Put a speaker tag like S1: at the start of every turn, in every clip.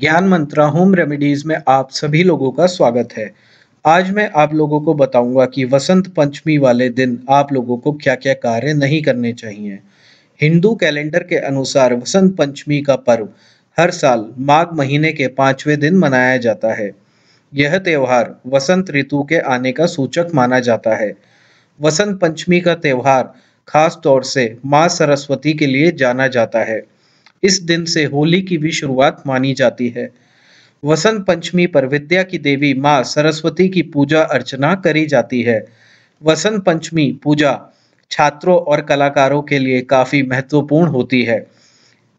S1: ज्ञान मंत्रा home remedies में आप सभी लोगों का स्वागत है आज मैं आप लोगों को बताऊंगा कि वसंत पंचमी वाले दिन आप लोगों को क्या क्या कार्य नहीं करने चाहिए हिंदू कैलेंडर के अनुसार वसंत पंचमी का पर्व हर साल माघ महीने के पांचवें दिन मनाया जाता है यह त्यौहार वसंत ऋतु के आने का सूचक माना जाता है वसंत पंचमी का त्यौहार खास तौर से माँ सरस्वती के लिए जाना जाता है इस दिन से होली की भी शुरुआत मानी जाती है वसंत पंचमी पर विद्या की देवी माँ सरस्वती की पूजा अर्चना करी जाती है वसंत पंचमी पूजा छात्रों और कलाकारों के लिए काफ़ी महत्वपूर्ण होती है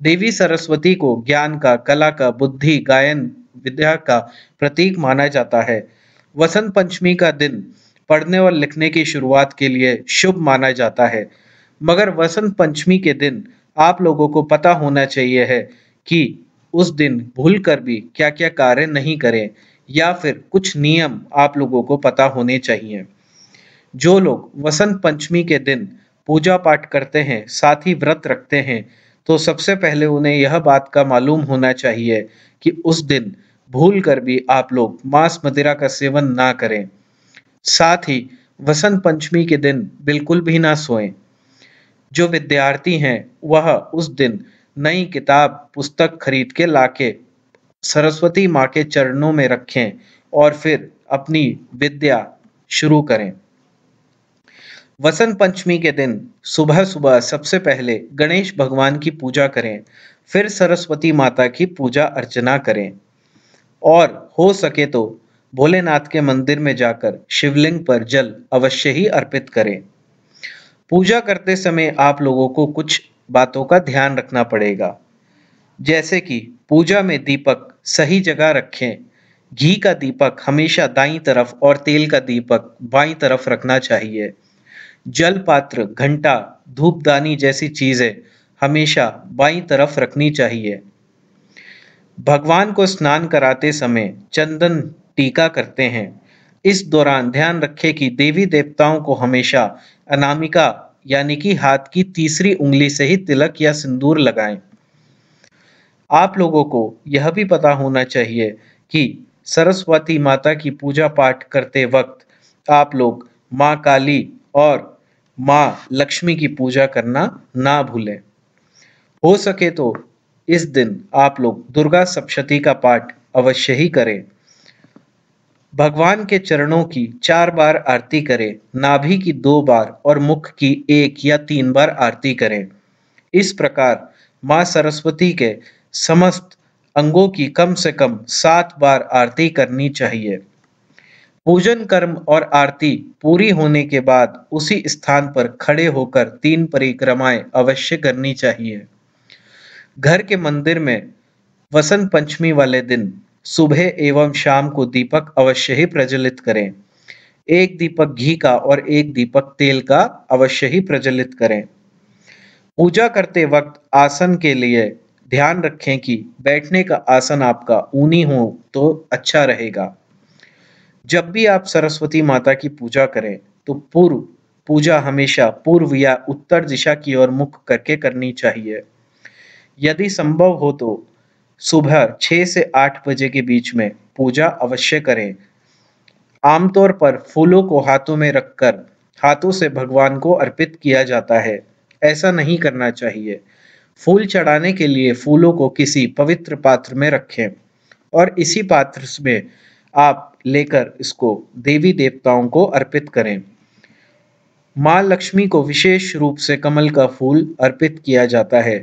S1: देवी सरस्वती को ज्ञान का कला का बुद्धि गायन विद्या का प्रतीक माना जाता है वसंत पंचमी का दिन पढ़ने और लिखने की शुरुआत के लिए शुभ माना जाता है मगर वसंत पंचमी के दिन आप लोगों को पता होना चाहिए है कि उस दिन भूल कर भी क्या क्या कार्य नहीं करें या फिर कुछ नियम आप लोगों को पता होने चाहिए जो लोग वसंत पंचमी के दिन पूजा पाठ करते हैं साथ ही व्रत रखते हैं तो सबसे पहले उन्हें यह बात का मालूम होना चाहिए कि उस दिन भूल कर भी आप लोग मांस मदिरा का सेवन ना करें साथ ही वसंत पंचमी के दिन बिल्कुल भी ना सोएं जो विद्यार्थी हैं वह उस दिन नई किताब पुस्तक खरीद के लाके सरस्वती माँ के चरणों में रखें और फिर अपनी विद्या शुरू करें वसंत पंचमी के दिन सुबह सुबह सबसे पहले गणेश भगवान की पूजा करें फिर सरस्वती माता की पूजा अर्चना करें और हो सके तो भोलेनाथ के मंदिर में जाकर शिवलिंग पर जल अवश्य ही अर्पित करें पूजा करते समय आप लोगों को कुछ बातों का ध्यान रखना पड़ेगा जैसे कि पूजा में दीपक सही जगह रखें घी का दीपक हमेशा दाई तरफ और तेल का दीपक बाई तरफ रखना चाहिए जल पात्र घंटा धूपदानी जैसी चीजें हमेशा बाई तरफ रखनी चाहिए भगवान को स्नान कराते समय चंदन टीका करते हैं इस दौरान ध्यान रखें कि देवी देवताओं को हमेशा अनामिका यानी कि हाथ की तीसरी उंगली से ही तिलक या सिंदूर लगाएं। आप लोगों को यह भी पता होना चाहिए कि सरस्वती माता की पूजा पाठ करते वक्त आप लोग माँ काली और माँ लक्ष्मी की पूजा करना ना भूलें हो सके तो इस दिन आप लोग दुर्गा सप्तशती का पाठ अवश्य ही करें भगवान के चरणों की चार बार आरती करें नाभि की दो बार और मुख की एक या तीन बार आरती करें इस प्रकार माँ सरस्वती के समस्त अंगों की कम से कम सात बार आरती करनी चाहिए पूजन कर्म और आरती पूरी होने के बाद उसी स्थान पर खड़े होकर तीन परिक्रमाएं अवश्य करनी चाहिए घर के मंदिर में वसंत पंचमी वाले दिन सुबह एवं शाम को दीपक अवश्य ही प्रज्वलित करें एक दीपक घी का और एक दीपक तेल का अवश्य ही प्रज्वलित करें पूजा करते वक्त आसन के लिए ध्यान रखें कि बैठने का आसन आपका ऊनी हो तो अच्छा रहेगा जब भी आप सरस्वती माता की पूजा करें तो पूर्व पूजा हमेशा पूर्व या उत्तर दिशा की ओर मुख करके करनी चाहिए यदि संभव हो तो सुबह छह से आठ बजे के बीच में पूजा अवश्य करें आमतौर पर फूलों को हाथों में रखकर हाथों से भगवान को अर्पित किया जाता है ऐसा नहीं करना चाहिए फूल चढ़ाने के लिए फूलों को किसी पवित्र पात्र में रखें और इसी पात्र में आप लेकर इसको देवी देवताओं को अर्पित करें माँ लक्ष्मी को विशेष रूप से कमल का फूल अर्पित किया जाता है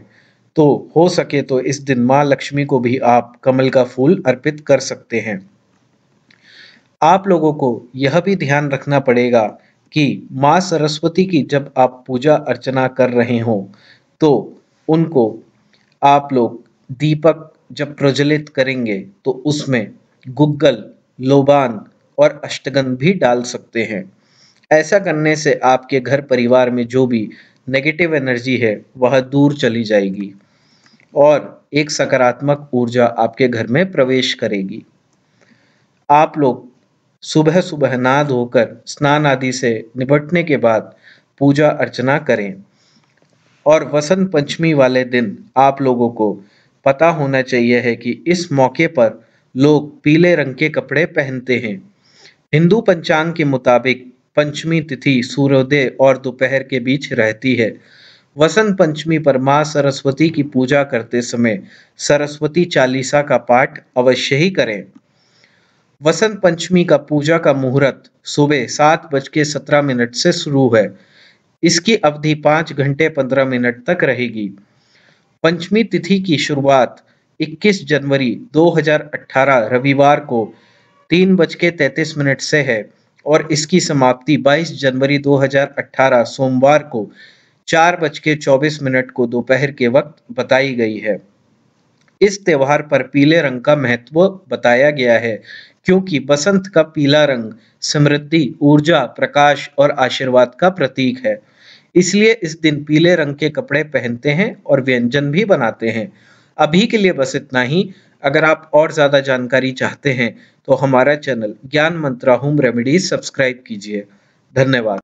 S1: तो हो सके तो इस दिन माँ लक्ष्मी को भी आप कमल का फूल अर्पित कर सकते हैं आप लोगों को यह भी ध्यान रखना पड़ेगा कि माँ सरस्वती की जब आप पूजा अर्चना कर रहे हो तो उनको आप लोग दीपक जब प्रज्वलित करेंगे तो उसमें गुग्गल लोबान और अष्टगंध भी डाल सकते हैं ऐसा करने से आपके घर परिवार में जो भी नेगेटिव एनर्जी है वह दूर चली जाएगी और एक सकारात्मक ऊर्जा आपके घर में प्रवेश करेगी आप लोग सुबह सुबह ना धोकर स्नान आदि से निपटने के बाद पूजा अर्चना करें और वसंत पंचमी वाले दिन आप लोगों को पता होना चाहिए है कि इस मौके पर लोग पीले रंग के कपड़े पहनते हैं हिंदू पंचांग के मुताबिक पंचमी तिथि सूर्योदय और दोपहर के बीच रहती है वसंत पंचमी पर माँ सरस्वती की पूजा करते समय सरस्वती चालीसा का पाठ अवश्य ही करें वसंत पंचमी का पूजा का मुहूर्त सुबह सात बज के सत्रह मिनट से शुरू है इसकी अवधि पांच घंटे पंद्रह मिनट तक रहेगी पंचमी तिथि की शुरुआत 21 जनवरी 2018 रविवार को तीन बज के तैतीस मिनट से है और इसकी समाप्ति 22 जनवरी 2018 सोमवार को चार बज के चौबीस मिनट को दोपहर के वक्त बताई गई है इस त्योहार पर पीले रंग का महत्व बताया गया है क्योंकि बसंत का पीला रंग समृद्धि ऊर्जा प्रकाश और आशीर्वाद का प्रतीक है इसलिए इस दिन पीले रंग के कपड़े पहनते हैं और व्यंजन भी बनाते हैं अभी के लिए बस इतना ही अगर आप और ज़्यादा जानकारी चाहते हैं तो हमारा चैनल ज्ञान मंत्रा होम रेमेडीज सब्सक्राइब कीजिए धन्यवाद